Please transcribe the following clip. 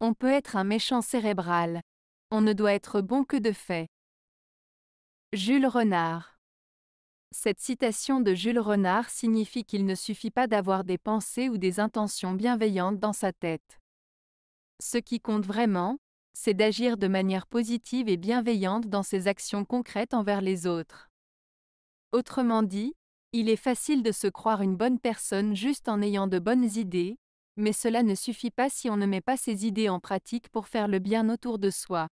On peut être un méchant cérébral. On ne doit être bon que de fait. Jules Renard. Cette citation de Jules Renard signifie qu'il ne suffit pas d'avoir des pensées ou des intentions bienveillantes dans sa tête. Ce qui compte vraiment, c'est d'agir de manière positive et bienveillante dans ses actions concrètes envers les autres. Autrement dit, il est facile de se croire une bonne personne juste en ayant de bonnes idées, mais cela ne suffit pas si on ne met pas ses idées en pratique pour faire le bien autour de soi.